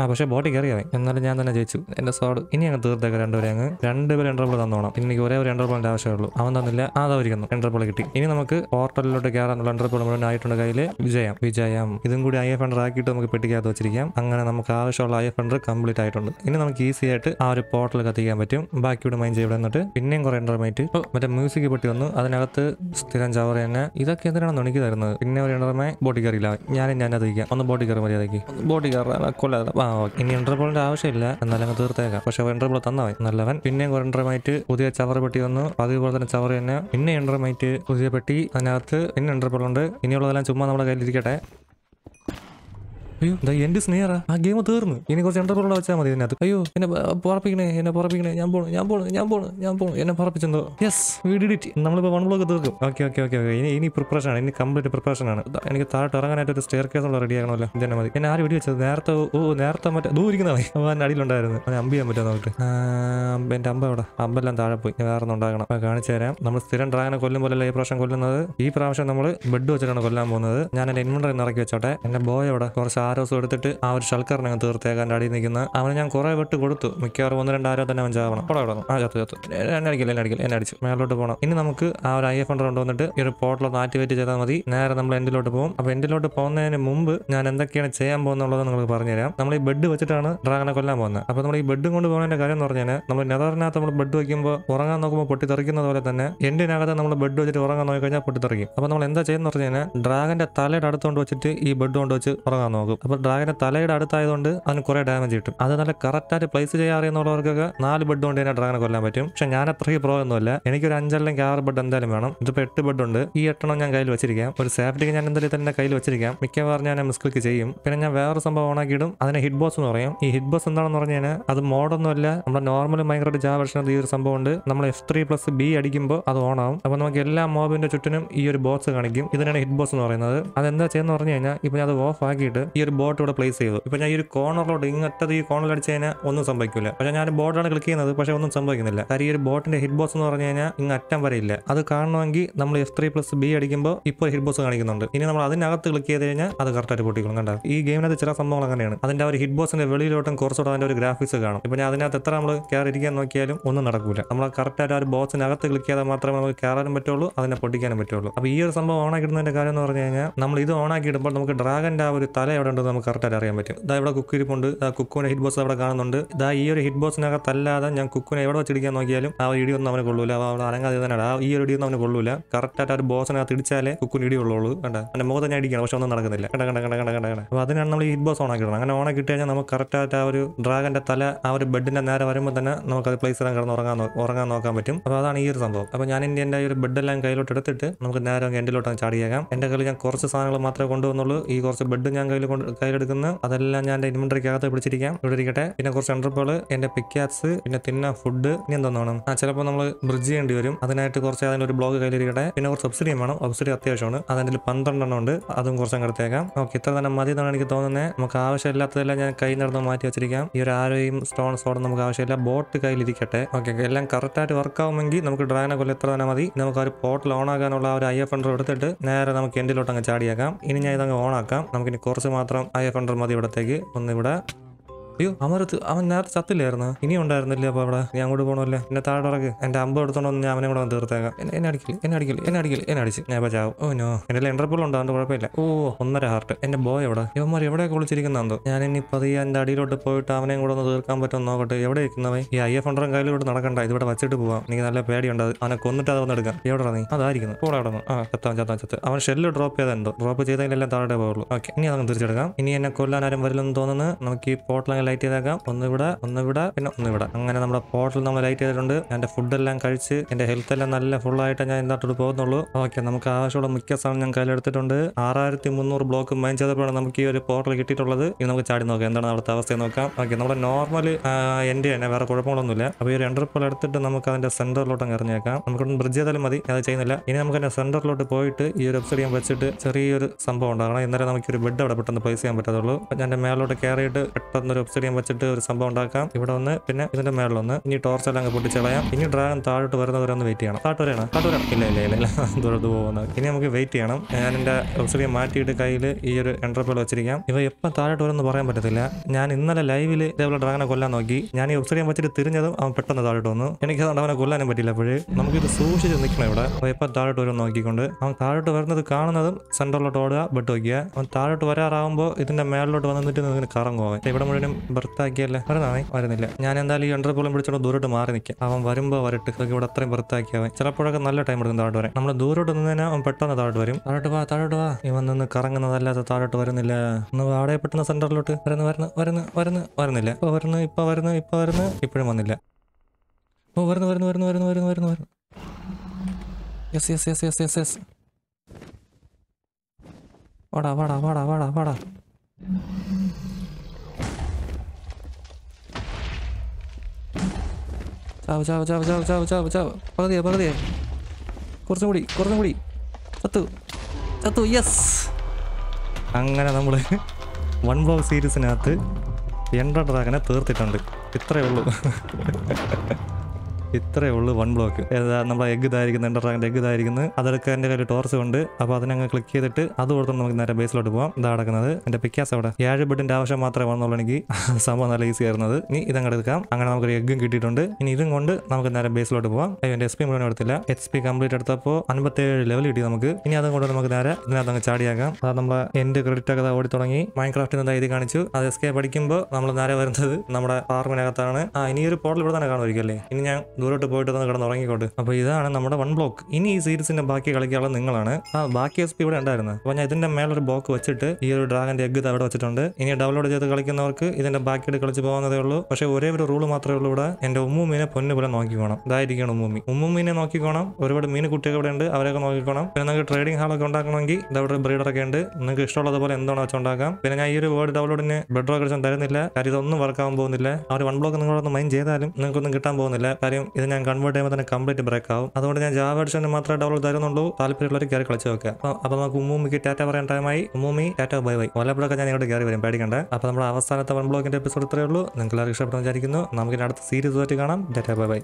ആ പക്ഷെ ബോട്ടി കയറിയവൻ എന്നാലും ഞാൻ തന്നെ ജയിച്ചു എന്റെ സോഡ് ഇനി അങ്ങ് തീർത്തേക്ക് രണ്ടുപേരെ അങ്ങ് രണ്ടുപേരും എൻ്റർപോൾ തന്നോണം പിന്നെ എനിക്ക് ഒരേ ഒരു എൻ്റർപോളിന്റെ ആവശ്യമുള്ളൂ അവൻ തന്നില്ല അതാവരിക്കുന്നു എൻ്റർപോൾ കിട്ടി ഇനി നമുക്ക് പോർട്ടലിലോട്ട് കയറാനുള്ള എൻ്റർപോൾ മുഴുവൻ ആയിട്ടുണ്ട് കയ്യിൽ വിജയം വിജയം ഇതും കൂടി ഐ എഫ് എൻഡർ ആക്കിയിട്ട് നമുക്ക് പെട്ടിക്കകത്ത് വെച്ചിരിക്കാം അങ്ങനെ നമുക്ക് ആവശ്യമുള്ള ഐ എഫ് എൻഡർ കംപ്ലീറ്റ് ആയിട്ടുണ്ട് ഇനി നമുക്ക് ഈസി ആയിട്ട് ആ ഒരു പോർട്ടൽ കത്തിക്കാൻ പറ്റും ബാക്കിയോട് മൈൻഡ് ചെയ്യവിടെ എന്നിട്ട് പിന്നെയും കുറെ എൻ്റർമൈറ്റ് മറ്റേ മ്യൂസിക് പെട്ടി വന്നു അതിനകത്ത് സ്ഥിരം ചവർ തന്നെ ഇതൊക്കെ എന്തിനാണെന്ന് എനിക്ക് തരുന്നത് പിന്നെ ഒരു എൻ്റർമൈ ബോട്ടി കയറിയില്ല ഞാനും ഞാൻ അതിരിക്കാം ഒന്ന് ബോട്ടി കയറി മര്യാദയ്ക്ക് ബോഡി കാരണം കൊല്ലാതെ ഇനി ആവശ്യമില്ല എന്നാലും അങ്ങ് തീർത്തേക്കാം പക്ഷെ എൻട്രബോൾ തന്നവൻ നല്ലവൻ പിന്നെ എൻട്രമൈറ്റ് പുതിയ ചവറ് പെട്ടി വന്നു അതുപോലെ തന്നെ ചവറ് തന്നെ പിന്നെ എൻട്രമൈറ്റ് പുതിയ പെട്ടി അതിനകത്ത് പിന്നെ എൻട്രബോൾ ഉണ്ട് ഇനിയുള്ളതെല്ലാം ചുമ്മാ നമ്മുടെ കയ്യിലിരിക്കട്ടെ അയ്യോ എന്താ എന്റെ സ്നേഹറാ ആ ഗെയിം തീർന്നു ഇനി കുറച്ച് എൻ്റർപ്രോള വെച്ചാൽ മതി ഇതിനകത്ത് അയ്യോ എന്നെ പറപ്പിക്കണേ എന്നെ പറപ്പിക്കണേ ഞാൻ പോണു ഞാൻ പോണു ഞാൻ പോണു ഞാൻ പോണു എന്നെ പറപ്പിച്ചെന്തോ യെസ് വി നമ്മളിപ്പോ വൺ ബ്ലോക്ക് തീർക്കും ഓക്കെ ഓക്കെ ഓക്കെ ഓക്കെ ഇനി ഇനി പ്രിപ്പറേഷൻ ആണ് ഇനി കംപ്ലീറ്റ് പ്രിപ്പറേഷൻ ആണ് എനിക്ക് താഴോട്ട് ഇറങ്ങാനായിട്ട് ഒരു സ്റ്റെയർ കേസ് ഉള്ള റെഡി ആകണമല്ലോ ഇതന്നെ മതി എന്നെ ആര് വെടി വെച്ചത് നേരത്തെ ഓ നേരത്തെ മറ്റേ ദൂരിക്കുന്നത് ഇരിക്കുന്നതാണ് അടിയിലുണ്ടായിരുന്നു അത് അമ്പ ചെയ്യാൻ പറ്റുമോ നമുക്ക് എന്റെ അമ്പ അവിടെ അമ്പെല്ലാം താഴെ പോയി വേറെ ഉണ്ടാക്കണം കാണിച്ചു തരാം നമ്മൾ സ്ഥിരം ഡ്രാഗനെ കൊല്ലും പോലെയല്ല ഈ പ്രാവശ്യം കൊല്ലുന്നത് ഈ പ്രാവശ്യം നമ്മൾ ബെഡ് വെച്ചിട്ടാണ് കൊല്ലാൻ പോകുന്നത് ഞാൻ എന്റെ ഇൻവെൻ്ററിൽ ഇറക്കി വെച്ചോട്ടെ എന്റെ ബോയ് അവിടെ കുറച്ച് ആരോസും എടുത്തിട്ട് ആ ഒരു ഷൽക്കറിനകം തീർത്തേക്കാൻ അടി നിൽക്കുന്ന അവനെ ഞാൻ കുറേ വെട്ട് കൊടുത്തു മിക്കവാറും ഒന്ന് രണ്ട് ആരോ തന്നെ അവൻ ചാവണം അവിടെ അവിടെ ആ ചത്തു ചത്തു എന്നെ അടിക്കില്ല എന്നെ അടിക്കില്ല എന്നെ അടിച്ചു മേലോട്ട് പോകണം ഇനി നമുക്ക് ആ ഒരു ഐ എഫ് ഹൺഡ്രഡ് കൊണ്ടുവന്നിട്ട് ഈ ഒരു പോർട്ടലൊന്ന് ആക്ടിവേറ്റ് ചെയ്താൽ മതി നേരെ നമ്മൾ എൻഡിലോട്ട് പോകും അപ്പോൾ എൻഡിലോട്ട് പോകുന്നതിന് മുമ്പ് ഞാൻ എന്തൊക്കെയാണ് ചെയ്യാൻ പോകുന്നുള്ളത് നിങ്ങൾക്ക് പറഞ്ഞുതരാം നമ്മൾ ഈ ബെഡ് വെച്ചിട്ടാണ് ഡ്രാഗനെ കൊല്ലാൻ പോകുന്നത് അപ്പോൾ നമ്മൾ ഈ ബെഡ് കൊണ്ട് പോകുന്നതിന്റെ കാര്യം എന്ന് പറഞ്ഞാൽ നമ്മൾ നെതറിനകത്ത് നമ്മൾ ബെഡ് വയ്ക്കുമ്പോൾ ഉറങ്ങാൻ നോക്കുമ്പോൾ പൊട്ടിത്തെറിക്കുന്നത് പോലെ തന്നെ എൻഡിനകത്ത് നമ്മൾ ബെഡ് വെച്ചിട്ട് ഉറങ്ങാൻ നോക്കി കഴിഞ്ഞാൽ പൊട്ടിത്തെറിക്കും അപ്പോൾ നമ്മൾ എന്താ ചെയ്യുന്നത് പറഞ്ഞാൽ ഡ്രാഗന്റെ തലയുടെ അടുത്തുകൊണ്ട് വെച്ചിട്ട് ഈ ബെഡ് കൊണ്ട് വെച്ച് ഉറങ്ങാൻ നോക്കും അപ്പോൾ ഡ്രാഗന്റെ തലയുടെ അടുത്തായതുകൊണ്ട് അതിന് കുറേ ഡാമേജ് കിട്ടും അത് നല്ല കറക്റ്റായിട്ട് പ്ലേസ് ചെയ്യാൻ അറിയുന്നവർക്കൊക്കെ നാല് ബെഡ് കൊണ്ട് തന്നെ ഡ്രാഗനെ കൊല്ലാൻ പറ്റും പക്ഷെ ഞാൻ അത്രയ്ക്ക് പ്രോ ഒന്നുമില്ല എനിക്കൊരു അഞ്ചല്ലെങ്കിൽ ആറ് ബെഡ് എന്തായാലും വേണം ഇതിപ്പോ എട്ട് ബെഡ് ഉണ്ട് ഈ എട്ടെണ്ണം ഞാൻ കയ്യിൽ വെച്ചിരിക്കാം ഒരു സേഫ്റ്റിക്ക് ഞാൻ എന്തായാലും തന്നെ കയ്യിൽ വെച്ചിരിക്കാം മിക്കവാറും ഞാൻ മിസ്ക്ലിക്ക് ചെയ്യും പിന്നെ ഞാൻ വേറെ സംഭവം ഇടും അതിനെ ഹിറ്റ് ബോസ് എന്ന് പറയും ഈ ഹിറ്റ് ബോസ് എന്താണെന്ന് പറഞ്ഞാൽ അത് അത് മോഡൊന്നുമല്ല നമ്മുടെ നോർമൽ മൈക്രോട്ട് ജാ വെർഷൻ ഈ ഒരു സംഭവം ഉണ്ട് നമ്മൾ എഫ് ത്രീ പ്ലസ് ബി അടിക്കുമ്പോൾ അത് ഓൺ ആവും അപ്പോൾ നമുക്ക് എല്ലാ മോബിന്റെ ചുറ്റിനും ഈ ഒരു ബോക്സ് കാണിക്കും ഇതിനാണ് ഹിറ്റ് ബോസ് എന്ന് പറയുന്നത് അത് എന്താ ചെയ്യുന്ന പറഞ്ഞു കഴിഞ്ഞാൽ ഇപ്പോൾ ഞാൻ അത് ഓഫ് ആക്കിയിട്ട് ഈ ഒരു ഒരു ബോട്ട് ഇവിടെ പ്ലേസ് ചെയ്തു ഇപ്പോൾ ഞാൻ ഈ ഒരു കോർണറിലോട്ട് ഇങ്ങോട്ടത് ഈ കോർണറിൽ അടിച്ച് കഴിഞ്ഞാൽ ഒന്നും സംഭവിക്കില്ല പക്ഷേ ഞാൻ ബോട്ടാണ് ക്ലിക്ക് ചെയ്യുന്നത് പക്ഷേ ഒന്നും സംഭവിക്കുന്നില്ല കാര്യം ഈ ഒരു ബോട്ടിന്റെ ഹിറ്റ് ബോസ് എന്ന് പറഞ്ഞു കഴിഞ്ഞാൽ ഇങ്ങ് അറ്റം വരെ ഇല്ല അത് കാണണമെങ്കിൽ നമ്മൾ എഫ് ത്രീ പ്ലസ് ബി അടിക്കുമ്പോൾ ഇപ്പോൾ ഹിറ്റ് ബോസ് കാണിക്കുന്നുണ്ട് ഇനി നമ്മൾ അതിനകത്ത് ക്ലിക്ക് ചെയ്ത് കഴിഞ്ഞാൽ അത് കറക്റ്റായിട്ട് പൊട്ടിക്കണം കണ്ട ഈ ഗെയിമിനകത്ത് ചില സംഭവങ്ങൾ അങ്ങനെയാണ് അതിന്റെ ഒരു ഹിറ്റ് ബോസിന്റെ വെളിയിലോട്ടും കുറച്ചുകൂടെ അതിന്റെ ഒരു ഗ്രാഫിക്സ് കാണും ഇപ്പം ഞാൻ അതിനകത്ത് എത്ര നമ്മൾ കയറിയിരിക്കാൻ നോക്കിയാലും ഒന്നും നടക്കൂല നമ്മൾ കറക്റ്റായിട്ട് ആ ഒരു ബോസിനകത്ത് ക്ലിക്ക് ചെയ്താൽ മാത്രമേ നമുക്ക് കയറാനും പറ്റുള്ളൂ അതിനെ പൊട്ടിക്കാനും പറ്റുള്ളൂ അപ്പോൾ ഈ ഒരു സംഭവം ഓണാക്കി കാര്യം എന്ന് പറഞ്ഞു കഴിഞ്ഞാൽ നമ്മൾ ഇത് ഓണാക്കി ഇടുമ്പോൾ നമുക്ക് ഡ്രാഗന്റെ ആ ഒരു തല ഉണ്ടെന്ന് നമുക്ക് കറക്റ്റായിട്ട് അറിയാൻ പറ്റും ഇതാ ഇവിടെ കുക്ക് ഇരിപ്പുണ്ട് കുക്കുവിനെ ഹിറ്റ് ബോസ് അവിടെ കാണുന്നുണ്ട് ഇതാ ഈ ഒരു ഹിറ്റ് അല്ലാതെ ഞാൻ കുക്കുവിനെ എവിടെ വെച്ചിടിക്കാൻ നോക്കിയാലും ആ ഇടി ഒന്നും അവനെ കൊള്ളൂല അവിടെ അനങ്ങാതെ തന്നെയാണ് ആ ഈ ഒരു ഇടിയൊന്നും അവന് കൊള്ളൂല കറക്റ്റായിട്ട് ആ ഒരു ബോസിനകത്ത് ഇടിച്ചാലേ കുക്കുവിന് ഇടി ഉള്ളൂ കണ്ട അവൻ്റെ മുഖത്ത് ഞാൻ ഇടിക്കണം പക്ഷെ ഒന്നും നടക്കുന്നില്ല കണ്ട കണ്ട കണ്ട കണ്ട കണ്ട അപ്പോൾ അതിനാണ് നമ്മൾ ഈ ഹിറ്റ് ബോസ് ഓണാക്കി ഇടണം അങ്ങനെ ഓണാക്കി കഴിഞ്ഞാൽ നമുക്ക് കറക്റ്റായിട്ട് ആ ഒരു ഡ്രാഗൻ്റെ തല ആ ഒരു ബെഡിൻ്റെ നേരെ വരുമ്പോൾ തന്നെ അത് പ്ലേസ് ഇടാൻ കിടന്ന് ഉറങ്ങാൻ ഉറങ്ങാൻ നോക്കാൻ പറ്റും അപ്പോൾ അതാണ് ഈ ഒരു സംഭവം അപ്പോൾ ഞാൻ ഇനി എൻ്റെ ഒരു ബെഡെല്ലാം കയ്യിലോട്ട് എടുത്തിട്ട് നമുക്ക് നേരെ ലോട്ട് ചാടിയേക്കാം എൻ്റെ കയ്യിൽ ഞാൻ കുറച്ച് സാധനങ്ങൾ മാത്രമേ കൊണ്ടുവന്നുള്ളൂ ഈ കുറച്ച് ബെഡ് ഞാൻ കയ്യിൽ കൊണ്ട് കയ്യിലെടുക്കുന്നു അതെല്ലാം ഞാൻ ഇൻവെന്ററിക്കകത്ത് പിടിച്ചിരിക്കാം ഇവിടെ ഇരിക്കട്ടെ പിന്നെ കുറച്ച് അണ്ടർപോൾ എന്റെ പിക്കാസ് പിന്നെ തിന്ന ഫുഡ് ഇനി എന്തോന്നാണ് ആ ചിലപ്പോൾ നമ്മൾ ബ്രിഡ്ജ് ചെയ്യേണ്ടി വരും അതിനായിട്ട് കുറച്ച് അതിൻ്റെ ഒരു ബ്ലോഗ് കയ്യിലിരിക്കട്ടെ പിന്നെ കുറച്ച് സബ്സിഡിയും വേണം സബ്സിഡി അത്യാവശ്യമാണ് അതിൻ്റെ പന്ത്രണ്ടെണ്ണം ഉണ്ട് അതും കുറച്ച് അങ്ങോട്ടേക്കാം ഓക്കെ ഇത്ര തന്നെ മതി എന്നാണ് എനിക്ക് തോന്നുന്നത് നമുക്ക് ആവശ്യമില്ലാത്തതെല്ലാം ഞാൻ കൈ നടന്ന് മാറ്റി വെച്ചിരിക്കാം ഈ ഒരു ആരോയും സ്റ്റോൺ സോഡും നമുക്ക് ആവശ്യമില്ല ബോട്ട് കയ്യിലിരിക്കട്ടെ ഓക്കെ എല്ലാം കറക്റ്റായിട്ട് വർക്ക് ആവുമെങ്കിൽ നമുക്ക് ഡ്രാഗനെ കൊല്ലം എത്ര തന്നെ മതി നമുക്ക് ആ ഒരു പോർട്ടൽ ഓൺ ആകാനുള്ള ആ ഒരു ഐ എഫ് എടുത്തിട്ട് നേരെ നമുക്ക് എൻഡിലോട്ട് അങ്ങ് ചാടിയേക്കാം ഇനി ഞാൻ ഇതങ്ങ് ഓൺ ആക്കാം നമുക്കിനി കുറച്ച് മാത്രം മാത്രം ഐ എഫ് ഹൺഡ്രഡ് മതി ഇവിടത്തേക്ക് ഒന്നിവിടെ അയ്യോ അമരത്ത് അവൻ നേരത്തെ ചത്തില്ലായിരുന്നു ഇനി ഉണ്ടായിരുന്നില്ല അപ്പൊ അവിടെ ഞാൻ അങ്ങോട്ട് പോകണമല്ലേ എന്നെ താഴെ ഇറക്ക് എന്റെ അമ്പ എടുത്തോണ്ടൊന്ന് ഞാൻ അവനെ കൂടെ തീർത്തേക്കാം എന്നെ അടിക്കില്ല എന്നെ അടിക്കില്ല എന്നെ അടിക്കില്ല എന്നെ അടിച്ച് ഞാൻ ഇപ്പൊ ചാവും ഓ നോ എന്റെ ഇന്റർപോൾ ഉണ്ടാകും കുഴപ്പമില്ല ഓ ഒന്നര ഹാർട്ട് എന്റെ ബോയ് എവിടെ ഇവന്മാർ എവിടെയൊക്കെ വിളിച്ചിരിക്കുന്നതോ ഞാൻ ഇനി പതിയെ എന്റെ അടിയിലോട്ട് പോയിട്ട് അവനെയും കൂടെ ഒന്ന് തീർക്കാൻ പറ്റുമെന്ന് നോക്കട്ടെ എവിടെ ഇരിക്കുന്നവ ഈ ഐ എഫ് ഹൺഡ്രഡ് കയ്യിലോട്ട് നടക്കണ്ട ഇതിവിടെ വെച്ചിട്ട് പോവാം എനിക്ക് നല്ല പേടിയുണ്ട് അവനെ കൊന്നിട്ട് അത് വന്ന് എടുക്കാം എവിടെ നീ അതായിരിക്കുന്നു കൂടെ അവിടെ ആ ചത്താൻ ചത്താൻ ചത്ത് അവൻ ഷെല്ല് ഡ്രോപ്പ് ചെയ്തുണ്ടോ ഡ്രോപ്പ് ചെയ്തതിലെല്ലാം താഴെ പോകുള്ളൂ ഓക്കെ ഇനി അതങ്ങ് തിരിച്ചെടുക്കാം ഇനി എന്നെ കൊല്ലാൻ ആരും വരില്ലെന്ന് തോന്നുന്നു നമുക്ക് ഈ പോട്ടിൽ ലൈറ്റ് ചെയ്തേക്കാം ഒന്നിവിടെ ഒന്നിവിടെ പിന്നെ ഒന്നിവിടെ അങ്ങനെ നമ്മുടെ പോർട്ടൽ നമ്മൾ ലൈറ്റ് ചെയ്തിട്ടുണ്ട് എന്റെ ഫുഡ് എല്ലാം കഴിച്ച് എന്റെ ഹെൽത്ത് എല്ലാം നല്ല ഫുൾ ആയിട്ട് ഞാൻ ഇന്നത്തോട്ട് പോകുന്നുള്ളൂ ഓക്കെ നമുക്ക് ആവശ്യമുള്ള മിക്ക സാധനം ഞാൻ കയ്യിലെടുത്തിട്ടുണ്ട് ആറായിരത്തി മുന്നൂറ് ബ്ലോക്ക് മൈൻ ചെയ്തപ്പോഴാണ് നമുക്ക് ഈ ഒരു പോർട്ടൽ കിട്ടിയിട്ടുള്ളത് ഇനി നമുക്ക് ചാടി നോക്കാം എന്താണ് അവിടുത്തെ അവസ്ഥ നോക്കാം ഓക്കെ നമ്മുടെ നോർമൽ എൻ്റെ തന്നെ വേറെ കുഴപ്പങ്ങളൊന്നുമില്ല അപ്പൊ ഈ ഒരു എൻ്റർപ്പോൾ എടുത്തിട്ട് നമുക്ക് അതിന്റെ സെന്ററിലോട്ട് അങ്ങ് ഇറങ്ങിയേക്കാം നമുക്ക് ബ്രിഡ്ജ് ചെയ്താലും മതി അത് ചെയ്യുന്നില്ല ഇനി നമുക്ക് എന്റെ സെന്ററിലോട്ട് പോയിട്ട് ഈ ഒരു വെബ്സൈറ്റ് ഞാൻ വെച്ചിട്ട് ചെറിയൊരു സംഭവം ഉണ്ടാകണം നമുക്ക് ഒരു ബെഡ് അവിടെ പെട്ടെന്ന് പ്ലേസ് ചെയ്യാൻ പറ്റത്തുള്ളൂ ഞാൻ മേലോട്ട് കയറിയിട്ട് ഒരു ഒബ്സിഡിയം വെച്ചിട്ട് ഒരു സംഭവം ഉണ്ടാക്കാം ഇവിടെ ഒന്ന് പിന്നെ ഇതിന്റെ മേളിലൊന്ന് ഇനി ടോർച്ച് എല്ലാം അങ്ങ് പൊട്ടിച്ചളയാം ഇനി ഡ്രാഗൺ താഴോട്ട് വരുന്നവരെ ഒന്ന് വെയിറ്റ് ചെയ്യണം താട്ട് വരെയാണ് താട്ട് വരണം ഇല്ല ഇല്ല ഇല്ല ഇല്ല ദൂരത്ത് പോകുന്നത് ഇനി നമുക്ക് വെയിറ്റ് ചെയ്യണം ഞാൻ എന്റെ ഒബ്സിഡിയം മാറ്റിയിട്ട് കയ്യിൽ ഈ ഒരു എൻട്രപ്പോൾ വെച്ചിരിക്കാം ഇവ എപ്പം താഴോട്ട് വരുമെന്ന് പറയാൻ പറ്റത്തില്ല ഞാൻ ഇന്നലെ ലൈവിൽ ഇതേപോലെ ഡ്രാഗനെ കൊല്ലാൻ നോക്കി ഞാൻ ഈ ഒബ്സിഡിയം വെച്ചിട്ട് തിരിഞ്ഞതും അവൻ പെട്ടെന്ന് താഴോട്ട് വന്നു എനിക്ക് അതുകൊണ്ട് അവനെ കൊല്ലാനും പറ്റില്ല അപ്പോഴേ നമുക്കിത് സൂക്ഷിച്ച് നിൽക്കണം ഇവിടെ അവ എപ്പം താഴോട്ട് വരും നോക്കിക്കൊണ്ട് അവൻ താഴോട്ട് വരുന്നത് കാണുന്നതും സെൻട്രലോട്ട് ഓടുക ബെട്ട് നോക്കിയാൽ അവൻ താഴോട്ട് വരാറാകുമ്പോൾ ഇതിന്റെ മേളിലോട്ട് വന്നിട്ട് ഇതിന് കറങ്ങുവാൻ ഇവിടെ മുഴുവനും ബർത്താക്കിയല്ലേ വരുന്നതാണേ വരുന്നില്ല ഞാൻ എന്തായാലും ഈ അണ്ടർ പോലും പിടിച്ചോണ്ട് ദൂരോട്ട് മാറി നിൽക്കാം അവൻ വരുമ്പോൾ വരട്ട് ഇതൊക്കെ ഇവിടെ അത്രയും ബർത്താക്കി ചിലപ്പോഴൊക്കെ നല്ല ടൈം എടുക്കും താഴോട്ട് വരാം നമ്മള് ദൂരോട്ട് നിന്നതിനാ അവൻ പെട്ടെന്ന് താഴോട്ട് വരും താഴോട്ട് വാ താഴോട്ട് വാ ഇവൻ നിന്ന് കറങ്ങുന്നതല്ലാതെ താഴോട്ട് വരുന്നില്ല ഒന്ന് അവിടെ പെട്ടെന്ന് സെന്ററിലോട്ട് വരുന്നു വരുന്നു വരുന്നു വരുന്നു വരുന്നില്ല ഇപ്പൊ വരുന്നു ഇപ്പൊ വരുന്നു ഇപ്പൊ വരുന്നു ഇപ്പോഴും വന്നില്ല ഓ വരുന്നു വരുന്നു വരുന്നു വരുന്നു വരുന്നു വരുന്നു വരുന്നു yes yes yes yes yes yes വാടാ വാടാ വാടാ വാടാ വാടാ ചാവ് ചാവ് ചാവ് ചാവ് ചാവ് ചാവ് ചാവ് പകുതിയാ പകുതിയാ കുറച്ചും കൂടി കുറച്ചും യെസ് അങ്ങനെ നമ്മൾ വൺ ബ്ലോ സീരീസിനകത്ത് എൻഡർ ഡ്രാഗനെ തീർത്തിട്ടുണ്ട് ഇത്രയേ ഉള്ളൂ ഇത്രയേ ഉള്ളൂ വൺ ബ്ലോക്ക് നമ്മളെ എഗ് ഇതായിരിക്കുന്ന എൻ്റർട്രാഗിൻ്റെ എഗ് ഇതായിരിക്കുന്നത് അതെടുക്കാൻ എൻ്റെ കയ്യിൽ ടോർച്ച് ഉണ്ട് അപ്പോൾ അതിനങ്ങ് ക്ലിക്ക് ചെയ്തിട്ട് അത് കൊടുത്ത് നമുക്ക് നേരെ ബേസിലോട്ട് പോകാം ഇതാ കിടക്കുന്നത് എൻ്റെ പിക്കാസ് അവിടെ ഏഴ് ബെഡിൻ്റെ ആവശ്യം മാത്രമേ വന്നുള്ളൂ എനിക്ക് (laughs) സംഭവം നല്ല ഈസി ആയിരുന്നത് ഇനി ഇതങ്ങ് എടുക്കാം അങ്ങനെ നമുക്കൊരു എഗ്ഗും കിട്ടിയിട്ടുണ്ട് ഇനി ഇതും കൊണ്ട് നമുക്ക് നേരെ ബേസിലോട്ട് പോകാം എൻ്റെ എസ് പി മുഴുവൻ എടുത്തില്ല എച്ച് പി കംപ്ലീറ്റ് എടുത്തപ്പോൾ അൻപത്തേഴ് ലെവൽ കിട്ടി നമുക്ക് ഇനി അതും കൊണ്ട് നമുക്ക് നേരെ ഇതിനകത്ത് അങ്ങ് ചാടിയാക്കാം അത് നമ്മൾ എൻ്റെ ക്രെഡിറ്റ് ഒക്കെ ഓടി തുടങ്ങി മൈൻക്രാഫ്റ്റിൽ നിന്ന് ഇത് കാണിച്ചു അത് എസ്കേപ്പ് അടിക്കുമ്പോൾ നമ്മൾ നേരെ വരുന്നത് നമ്മുടെ ഫാർമിനകത്താണ് ആ ഇനി ഒരു പോർട്ടൽ ഇവിടെ തന്നെ കാണുമായിരിക്കും അല്ലേ ഇനി ഞാൻ ദൂരോട്ട് പോയിട്ട് തന്നെ കിടന്ന് ഉറങ്ങിക്കോട്ട് അപ്പോൾ ഇതാണ് നമ്മുടെ വൺ ബ്ലോക്ക് ഇനി ഈ സീരീസിന്റെ ബാക്കി കളിക്കാനുള്ള നിങ്ങളാണ് ആ ബാക്കി എസ് പി ഇവിടെ ഉണ്ടായിരുന്നു അപ്പൊ ഞാൻ ഇതിന്റെ മേലൊരു ബ്ലോക്ക് വെച്ചിട്ട് ഈ ഒരു ഡ്രാഗന്റെ എഗ് അവിടെ വെച്ചിട്ടുണ്ട് ഇനി ഡൗൺലോഡ് ചെയ്ത് കളിക്കുന്നവർക്ക് ഇതിന്റെ ബാക്കിയിട്ട് കളിച്ച് പോകുന്നതേ ഉള്ളൂ പക്ഷേ ഒരേ ഒരു റൂൾ മാത്രമേ ഉള്ളൂ ഇവിടെ എൻ്റെ ഉമ്മൂമീനെ പൊന്നു പോലെ നോക്കിക്കോണം ഇതായിരിക്കണം ഉമ്മൂമി ഉമ്മൂമീനെ നോക്കിക്കോണം ഒരുപാട് മീൻ കുട്ടികൾ ഇവിടെ ഉണ്ട് അവരെയൊക്കെ നോക്കിക്കോണം പിന്നെ നിങ്ങൾക്ക് ട്രേഡിംഗ് ഹാളൊക്കെ ഉണ്ടാക്കണമെങ്കിൽ ഇതവിടെ ബ്രീഡറൊക്കെ ഉണ്ട് നിങ്ങൾക്ക് ഇഷ്ടമുള്ളതുപോലെ എന്താണോ വെച്ചുണ്ടാക്കാം പിന്നെ ഞാൻ ഈ ഒരു വേർഡ് ഡൗൺലോഡിന് ബെഡ്റോ കളിച്ചൊന്നും തരുന്നില്ല കാര്യം ഇതൊന്നും വർക്കാവാൻ പോകുന്നില്ല ആ ഒരു വൺ ബ്ലോക്ക് നിങ്ങളൊന്ന് മൈൻഡ് ചെയ്താലും നിങ്ങൾക്കൊന്നും കിട്ടാൻ പോകുന്നില്ല കാര്യം ഇത് ഞാൻ കൺവേർട്ട് ചെയ്യുമ്പോൾ തന്നെ കംപ്ലീറ്റ് ബ്രേക്ക് ആവും അതുകൊണ്ട് ഞാൻ ജാവ എഡിഷൻ മാത്രമേ ഡൗൺലോഡ് തരുന്നുള്ളൂ താല്പര്യമുള്ളവർ കയറി കളിച്ചു നോക്കുക അപ്പോൾ നമുക്ക് ഉമ്മൂമിക്ക് ടാറ്റ പറയാൻ ടൈമായി ഉമ്മൂമി ടാറ്റ ബൈ ബൈ വല്ലപ്പോഴൊക്കെ ഞാൻ ഇങ്ങോട്ട് കയറി വരും പേടിക്കണ്ട അപ്പോൾ നമ്മുടെ അവസാനത്തെ വൺ ബ്ലോക്കിൻ്റെ എപ്പിസോഡ് ഇത്രയേ ഉള്ളൂ നിങ്ങൾക്ക് എല്ലാവർക്കും ഇഷ്ടപ്പെടുന്ന വിചാരിക്കുന്നു നമുക്ക് അടുത്ത സീരീസ് ആയിട്ട് കാണാം ടാറ്റ ബൈ ബൈ